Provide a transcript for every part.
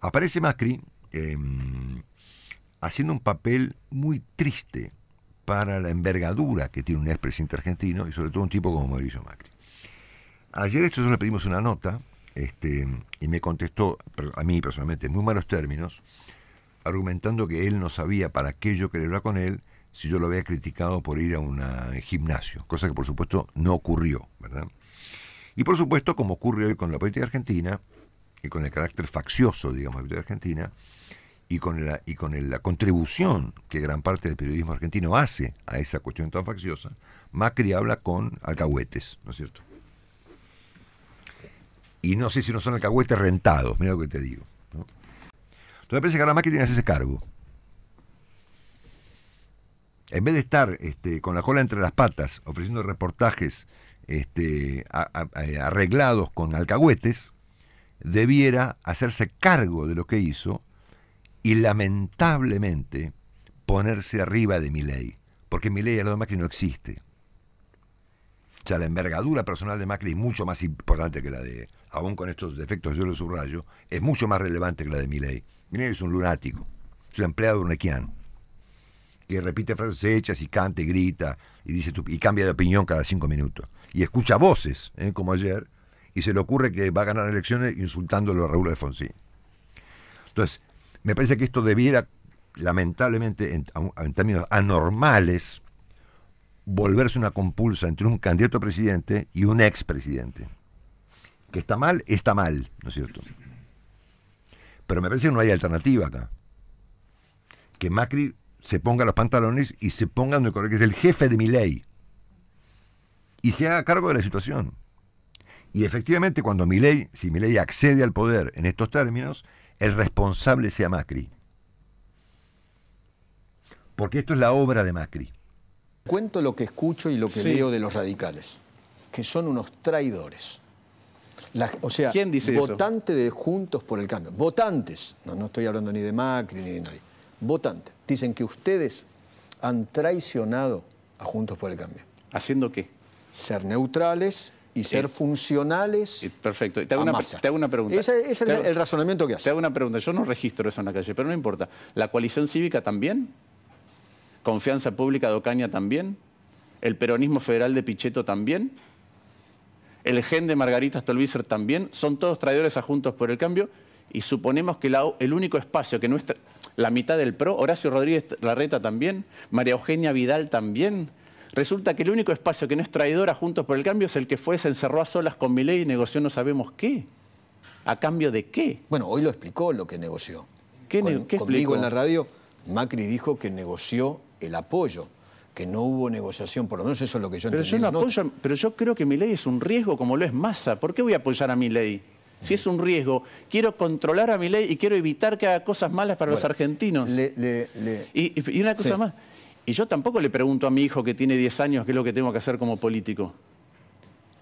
Aparece Macri em, haciendo un papel muy triste para la envergadura que tiene un expresidente argentino y sobre todo un tipo como Mauricio Macri. Ayer esto le pedimos una nota este, y me contestó, a mí personalmente, en muy malos términos, argumentando que él no sabía para qué yo quería hablar con él si yo lo había criticado por ir a un eh, gimnasio, cosa que por supuesto no ocurrió, ¿verdad? Y por supuesto, como ocurre hoy con la política argentina, y con el carácter faccioso, digamos, de Argentina, y con, la, y con la contribución que gran parte del periodismo argentino hace a esa cuestión tan facciosa, Macri habla con alcahuetes, ¿no es cierto? Y no sé si no son alcahuetes rentados, mira lo que te digo. Entonces me parece que ahora Macri tiene ese cargo. En vez de estar este, con la cola entre las patas ofreciendo reportajes este, arreglados con alcahuetes, debiera hacerse cargo de lo que hizo y lamentablemente ponerse arriba de ley porque Milei al lado de Macri no existe. O sea, la envergadura personal de Macri es mucho más importante que la de, aún con estos defectos yo lo subrayo, es mucho más relevante que la de Milei. Milley es un lunático, es un empleado urnequiano, que repite frases hechas y canta y grita y, dice, y cambia de opinión cada cinco minutos. Y escucha voces, ¿eh? como ayer, y se le ocurre que va a ganar elecciones insultándolo a Raúl Alfonsín. Entonces, me parece que esto debiera, lamentablemente, en, términos anormales, volverse una compulsa entre un candidato a presidente y un expresidente. Que está mal, está mal, ¿no es cierto? Pero me parece que no hay alternativa acá. Que Macri se ponga los pantalones y se ponga donde que es el jefe de mi ley. Y se haga cargo de la situación. Y efectivamente, cuando ley, si ley accede al poder en estos términos, el responsable sea Macri. Porque esto es la obra de Macri. Cuento lo que escucho y lo que veo de los radicales, que son unos traidores. o sea, ¿Quién dice votante de Juntos por el Cambio. Votantes, no, no estoy hablando ni de Macri ni de nadie. Votantes. Dicen que ustedes han traicionado a Juntos por el Cambio. ¿Haciendo qué? Ser neutrales, y ser eh, funcionales. Perfecto. Te hago, una, pregunta. Ese es el, razonamiento que hace. Te hago una pregunta. Yo no registro eso en la calle, pero no importa. ¿La coalición cívica también? ¿Confianza pública de Ocaña también? ¿El peronismo federal de Pichetto también? ¿El gen de Margarita Stolbizer también? Son todos traidores a Juntos por el Cambio y suponemos que el único espacio que no la mitad del PRO, Horacio Rodríguez Larreta también, María Eugenia Vidal también, Resulta que el único espacio que no es traidora, Juntos por el Cambio es el que fue, se encerró a solas con Milei y negoció no sabemos qué. ¿A cambio de qué? Bueno, hoy lo explicó lo que negoció. ¿Qué, con, ¿qué Conmigo en la radio, Macri dijo que negoció el apoyo que no hubo negociación, por lo menos eso es lo que yo pero Yo apoyo, pero yo creo que mi ley es un riesgo como lo es Massa. ¿Por qué voy a apoyar a mi ley? Si es un riesgo, quiero controlar a mi ley y quiero evitar que haga cosas malas para los argentinos. Y, una cosa más, y yo tampoco le pregunto a mi hijo que tiene 10 años qué es lo que tengo que hacer como político.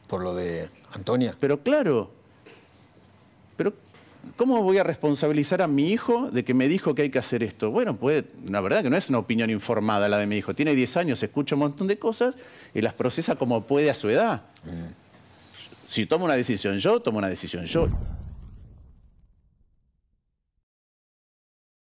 Por lo de Antonia. Pero claro, pero ¿cómo voy a responsabilizar a mi hijo de que me dijo que hay que hacer esto? Bueno, pues la verdad que no es una opinión informada la de mi hijo. Tiene 10 años, escucha un montón de cosas y las procesa como puede a su edad. Eh. Si tomo una decisión yo, tomo una decisión yo.